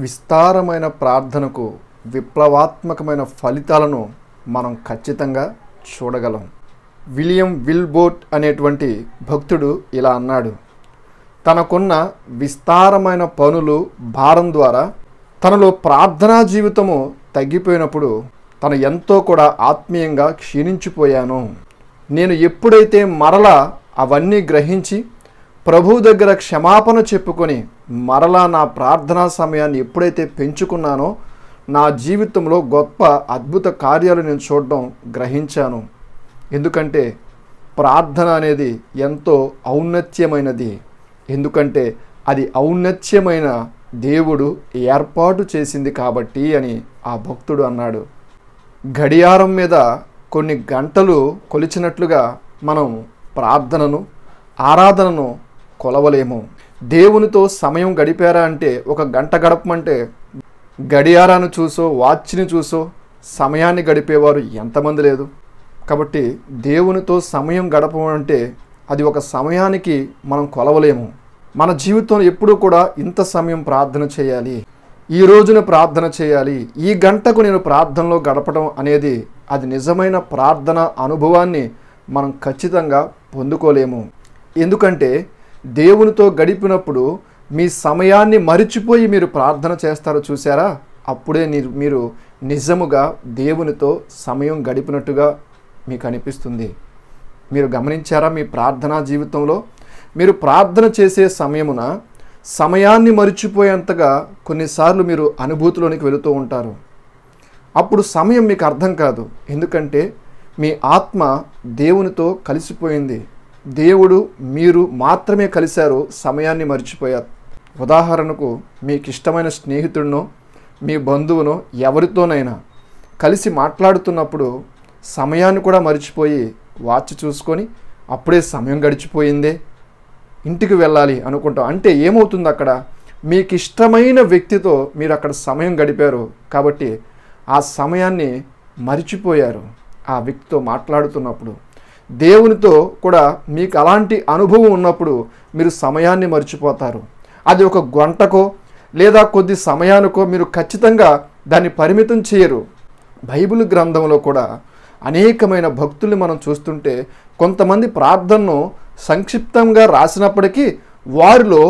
విస్తారమైన ప్రార్థనకు విప్లవాత్మకమైన ఫలితాలను మనం ఖచ్చితంగా చూడగలం విలియం విల్బోట్ అనేటువంటి భక్తుడు ఇలా అన్నాడు తనకున్న విస్తారమైన పనులు భారం ద్వారా తనలో ప్రార్థనా జీవితము తగ్గిపోయినప్పుడు తను ఎంతో కూడా ఆత్మీయంగా క్షీణించిపోయాను నేను ఎప్పుడైతే మరలా అవన్నీ గ్రహించి ప్రభువు దగ్గర క్షమాపణ చెప్పుకొని మరలా నా ప్రార్థనా సమయాన్ని ఎప్పుడైతే పెంచుకున్నానో నా జీవితంలో గొప్ప అద్భుత కార్యాలు నేను చూడడం గ్రహించాను ఎందుకంటే ప్రార్థన అనేది ఎంతో ఔన్నత్యమైనది ఎందుకంటే అది ఔన్నత్యమైన దేవుడు ఏర్పాటు చేసింది కాబట్టి అని ఆ భక్తుడు అన్నాడు గడియారం మీద కొన్ని గంటలు కొలిచినట్లుగా మనం ప్రార్థనను ఆరాధనను కొలవలేము దేవునితో సమయం గడిపారా అంటే ఒక గంట గడపమంటే గడియారాను చూసో వాచ్ని చూసో సమయాన్ని గడిపేవారు ఎంతమంది లేదు కాబట్టి దేవునితో సమయం గడపడం అంటే అది ఒక సమయానికి మనం కొలవలేము మన జీవితంలో ఎప్పుడూ కూడా ఇంత సమయం ప్రార్థన చేయాలి ఈ రోజున ప్రార్థన చేయాలి ఈ గంటకు నేను ప్రార్థనలో గడపడం అనేది అది నిజమైన ప్రార్థన అనుభవాన్ని మనం ఖచ్చితంగా పొందుకోలేము ఎందుకంటే దేవునితో గడిపినప్పుడు మీ సమయాన్ని మరిచిపోయి మీరు ప్రార్థన చేస్తారో చూసారా అప్పుడే మీరు నిజముగా దేవునితో సమయం గడిపినట్టుగా మీకు అనిపిస్తుంది మీరు గమనించారా మీ ప్రార్థనా జీవితంలో మీరు ప్రార్థన చేసే సమయమున సమయాన్ని మరిచిపోయేంతగా కొన్నిసార్లు మీరు అనుభూతిలోనికి వెళుతూ ఉంటారు అప్పుడు సమయం మీకు అర్థం కాదు ఎందుకంటే మీ ఆత్మ దేవునితో కలిసిపోయింది దేవుడు మీరు మాత్రమే కలిశారు సమయాన్ని మర్చిపోయారు ఉదాహరణకు మీకు ఇష్టమైన స్నేహితుడినో మీ బంధువును ఎవరితోనైనా కలిసి మాట్లాడుతున్నప్పుడు సమయాన్ని కూడా మర్చిపోయి వాచ్ చూసుకొని అప్పుడే సమయం గడిచిపోయిందే ఇంటికి వెళ్ళాలి అనుకుంటాం అంటే ఏమవుతుంది అక్కడ మీకు ఇష్టమైన వ్యక్తితో మీరు అక్కడ సమయం గడిపారు కాబట్టి ఆ సమయాన్ని మరిచిపోయారు ఆ వ్యక్తితో మాట్లాడుతున్నప్పుడు దేవునితో కూడా మీకు అలాంటి అనుభవం ఉన్నప్పుడు మీరు సమయాన్ని మర్చిపోతారు అది ఒక గంటకో లేదా కొద్ది సమయానికో మీరు ఖచ్చితంగా దాన్ని పరిమితం చేయరు బైబిల్ గ్రంథంలో కూడా అనేకమైన భక్తుల్ని మనం చూస్తుంటే కొంతమంది ప్రార్థనను సంక్షిప్తంగా రాసినప్పటికీ వారిలో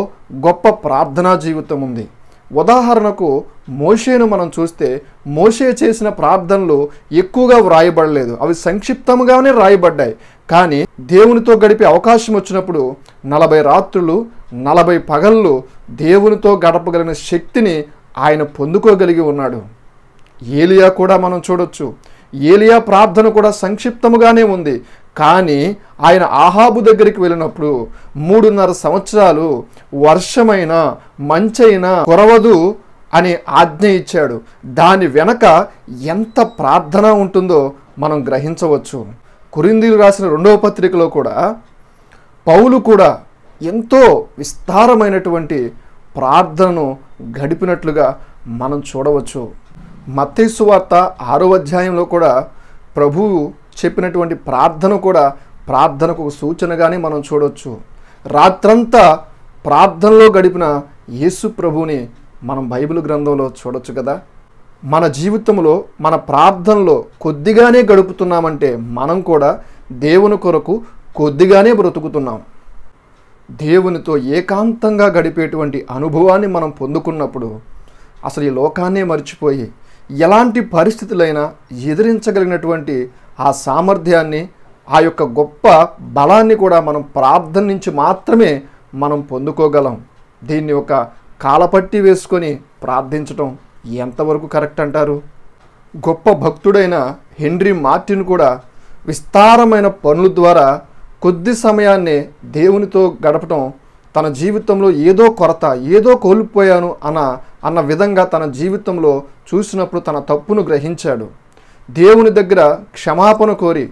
గొప్ప ప్రార్థనా జీవితం ఉంది ఉదాహరణకు మోషేను మనం చూస్తే మోషే చేసిన ప్రార్థనలు ఎక్కువగా వ్రాయబడలేదు అవి సంక్షిప్తంగానే రాయబడ్డాయి కానీ దేవునితో గడిపే అవకాశం వచ్చినప్పుడు నలభై రాత్రులు నలభై పగళ్ళు దేవునితో గడపగలిగిన శక్తిని ఆయన పొందుకోగలిగి ఉన్నాడు ఏలియా కూడా మనం చూడొచ్చు ఏలియా ప్రార్థన కూడా సంక్షిప్తముగానే ఉంది కానీ ఆయన ఆహాబు దగ్గరికి వెళ్ళినప్పుడు మూడున్నర సంవత్సరాలు వర్షమైన మంచైన కురవదు అని ఆజ్ఞ ఇచ్చాడు దాని వెనక ఎంత ప్రార్థన ఉంటుందో మనం గ్రహించవచ్చు కురిందీలు రాసిన రెండవ పత్రికలో కూడా పౌలు కూడా ఎంతో విస్తారమైనటువంటి ప్రార్థనను గడిపినట్లుగా మనం చూడవచ్చు మత్స్సు వార్త ఆరో అధ్యాయంలో కూడా ప్రభువు చెప్పినటువంటి ప్రార్థన కూడా ప్రార్థనకు ఒక సూచనగానే మనం చూడవచ్చు రాత్రంతా ప్రార్థనలో గడిపిన యేసు ప్రభుని మనం బైబిల్ గ్రంథంలో చూడొచ్చు కదా మన జీవితంలో మన ప్రార్థనలో కొద్దిగానే గడుపుతున్నామంటే మనం కూడా దేవుని కొరకు కొద్దిగానే బ్రతుకుతున్నాం దేవునితో ఏకాంతంగా గడిపేటువంటి అనుభవాన్ని మనం పొందుకున్నప్పుడు అసలు ఈ లోకాన్నే మర్చిపోయి ఎలాంటి పరిస్థితులైనా ఎదిరించగలిగినటువంటి ఆ సామర్థ్యాన్ని ఆ యొక్క గొప్ప బలాన్ని కూడా మనం ప్రార్థన నుంచి మాత్రమే మనం పొందుకోగలం దీన్ని ఒక కాలపట్టి వేసుకొని ప్రార్థించటం ఎంతవరకు కరెక్ట్ అంటారు గొప్ప భక్తుడైన హెన్రీ మార్టిన్ కూడా విస్తారమైన పనుల ద్వారా కొద్ది సమయాన్ని దేవునితో గడపటం తన జీవితంలో ఏదో కొరత ఏదో కోల్పోయాను అన్న అన్న విధంగా తన జీవితంలో చూసినప్పుడు తన తప్పును గ్రహించాడు దేవుని దగ్గర క్షమాపణ కోరి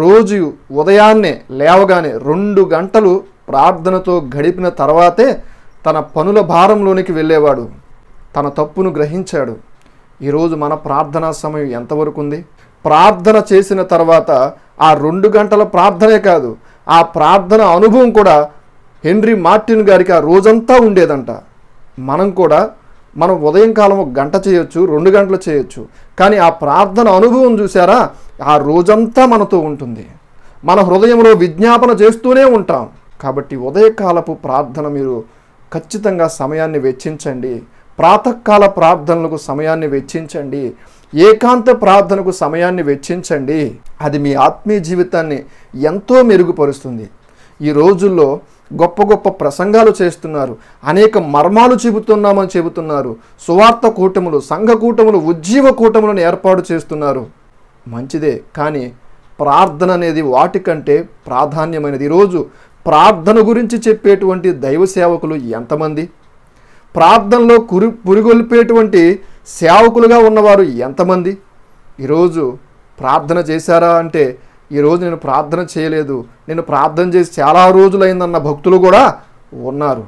రోజు ఉదయాన్నే లేవగానే రెండు గంటలు ప్రార్థనతో గడిపిన తర్వాతే తన పనుల భారంలోనికి వెళ్ళేవాడు తన తప్పును గ్రహించాడు ఈరోజు మన ప్రార్థనా సమయం ఎంతవరకు ఉంది ప్రార్థన చేసిన తర్వాత ఆ రెండు గంటల ప్రార్థనే కాదు ఆ ప్రార్థన అనుభవం కూడా హెన్రీ మార్టిన్ గారికి ఆ రోజంతా ఉండేదంట మనం కూడా మనం ఉదయం కాలం ఒక గంట చేయొచ్చు రెండు గంటలు చేయొచ్చు కానీ ఆ ప్రార్థన అనుభవం చూసారా ఆ రోజంతా మనతో ఉంటుంది మన హృదయంలో విజ్ఞాపన చేస్తూనే ఉంటాం కాబట్టి ఉదయకాలపు ప్రార్థన మీరు ఖచ్చితంగా సమయాన్ని వెచ్చించండి ప్రాతకాల ప్రార్థనలకు సమయాన్ని వెచ్చించండి ఏకాంత ప్రార్థనకు సమయాన్ని వెచ్చించండి అది మీ ఆత్మీయ జీవితాన్ని ఎంతో మెరుగుపరుస్తుంది ఈ రోజుల్లో గొప్ప గొప్ప ప్రసంగాలు చేస్తున్నారు అనేక మర్మాలు చెబుతున్నామని చెబుతున్నారు సువార్త కూటములు సంఘ కూటములు ఉజ్జీవ కూటములను ఏర్పాటు చేస్తున్నారు మంచిదే కానీ ప్రార్థన అనేది వాటికంటే ప్రాధాన్యమైనది ఈరోజు ప్రార్థన గురించి చెప్పేటువంటి దైవ సేవకులు ఎంతమంది ప్రార్థనలో కురి పురిగొల్పేటువంటి సేవకులుగా ఉన్నవారు ఎంతమంది ఈరోజు ప్రార్థన చేశారా అంటే ఈరోజు నేను ప్రార్థన చేయలేదు నేను ప్రార్థన చేసి చాలా రోజులైందన్న భక్తులు కూడా ఉన్నారు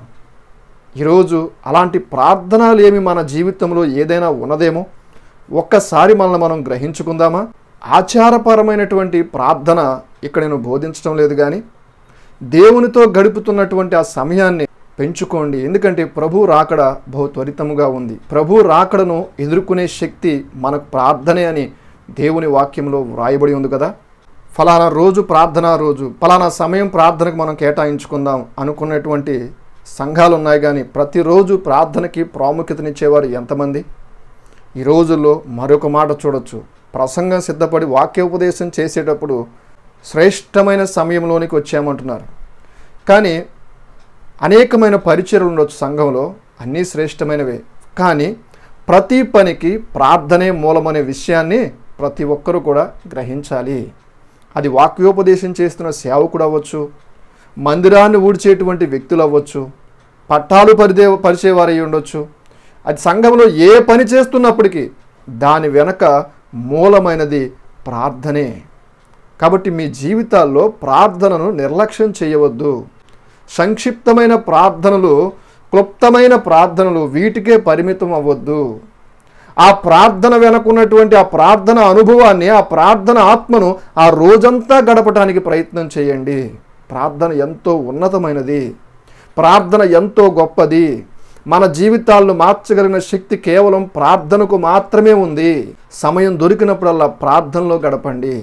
ఈరోజు అలాంటి ప్రార్థనలు ఏమి మన జీవితంలో ఏదైనా ఉన్నదేమో ఒక్కసారి మనల్ని మనం గ్రహించుకుందామా ఆచారపరమైనటువంటి ప్రార్థన ఇక్కడ నేను బోధించడం లేదు కానీ దేవునితో గడుపుతున్నటువంటి ఆ సమయాన్ని పెంచుకోండి ఎందుకంటే ప్రభు రాకడ బహు త్వరితముగా ఉంది ప్రభు రాకడను ఎదుర్కొనే శక్తి మనకు ప్రార్థనే అని దేవుని వాక్యంలో వ్రాయబడి ఉంది కదా ఫలానా రోజు ప్రార్థన రోజు ఫలానా సమయం ప్రార్థనకు మనం కేటాయించుకుందాం అనుకున్నటువంటి సంఘాలు ఉన్నాయి కానీ ప్రతిరోజు ప్రార్థనకి ప్రాముఖ్యతనిచ్చేవారు ఎంతమంది ఈ రోజుల్లో మరొక మాట చూడొచ్చు ప్రసంగం సిద్ధపడి వాక్యోపదేశం చేసేటప్పుడు శ్రేష్టమైన సమయంలోనికి వచ్చామంటున్నారు కానీ అనేకమైన పరిచయలు ఉండొచ్చు సంఘంలో అన్నీ శ్రేష్టమైనవే కానీ ప్రతి పనికి ప్రార్థనే మూలమనే విషయాన్ని ప్రతి ఒక్కరూ కూడా గ్రహించాలి అది వాక్యోపదేశం చేస్తున్న సేవకుడు అవ్వచ్చు మందిరాన్ని ఊడ్చేటువంటి వ్యక్తులు అవ్వచ్చు పట్టాలు పరిదే పరిచేవారు అయి ఉండొచ్చు అది సంఘంలో ఏ పని చేస్తున్నప్పటికీ దాని వెనక మూలమైనది ప్రార్థనే కాబట్టి మీ జీవితాల్లో ప్రార్థనను నిర్లక్ష్యం చేయవద్దు సంక్షిప్తమైన ప్రార్థనలు క్లుప్తమైన ప్రార్థనలు వీటికే పరిమితం అవ్వద్దు ఆ ప్రార్థన వెనకున్నటువంటి ఆ ప్రార్థన అనుభవాన్ని ఆ ప్రార్థన ఆత్మను ఆ రోజంతా గడపడానికి ప్రయత్నం చేయండి ప్రార్థన ఎంతో ఉన్నతమైనది ప్రార్థన ఎంతో గొప్పది మన జీవితాలను మార్చగలిగిన శక్తి కేవలం ప్రార్థనకు మాత్రమే ఉంది సమయం దొరికినప్పుడల్లా ప్రార్థనలో గడపండి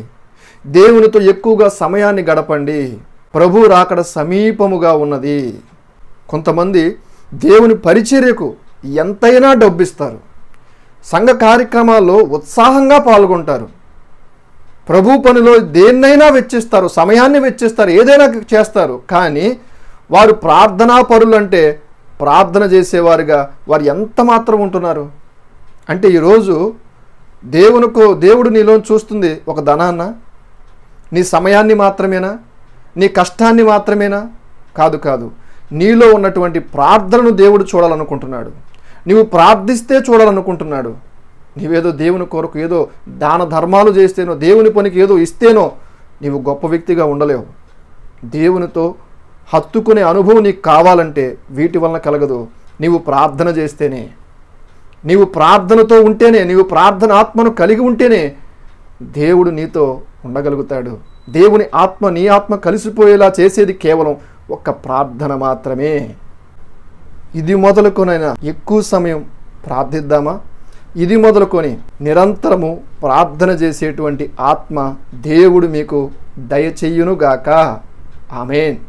దేవునితో ఎక్కువగా సమయాన్ని గడపండి ప్రభు రాకడ సమీపముగా ఉన్నది కొంతమంది దేవుని పరిచర్యకు ఎంతైనా డబ్బిస్తారు సంఘ కార్యక్రమాల్లో ఉత్సాహంగా పాల్గొంటారు ప్రభు పనిలో దేన్నైనా వెచ్చిస్తారు సమయాన్ని వెచ్చిస్తారు ఏదైనా చేస్తారు కానీ వారు ప్రార్థనా పరులు అంటే ప్రార్థన చేసేవారుగా వారు ఎంత మాత్రం ఉంటున్నారు అంటే ఈరోజు దేవునికో దేవుడు నీలో చూస్తుంది ఒక ధనాన్న నీ సమయాన్ని మాత్రమేనా నీ కష్టాన్ని మాత్రమేనా కాదు కాదు నీలో ఉన్నటువంటి ప్రార్థనను దేవుడు చూడాలనుకుంటున్నాడు నీవు ప్రార్థిస్తే చూడాలనుకుంటున్నాడు నీవేదో దేవుని కొరకు ఏదో దాన ధర్మాలు చేస్తేనో దేవుని పనికి ఏదో ఇస్తేనో నీవు గొప్ప వ్యక్తిగా ఉండలేవు దేవునితో హత్తుకునే అనుభవం నీకు కావాలంటే వీటి వలన కలగదు నీవు ప్రార్థన చేస్తేనే నీవు ప్రార్థనతో ఉంటేనే నీవు ప్రార్థన ఆత్మను కలిగి ఉంటేనే దేవుడు నీతో ఉండగలుగుతాడు దేవుని ఆత్మ నీ ఆత్మ కలిసిపోయేలా చేసేది కేవలం ఒక్క ప్రార్థన మాత్రమే ఇది మొదలుకొనైనా ఎక్కువ సమయం ప్రార్థిద్దామా ఇది మొదలుకొని నిరంతరము ప్రార్థన చేసేటువంటి ఆత్మ దేవుడు మీకు దయచెయ్యునుగాక ఆమెన్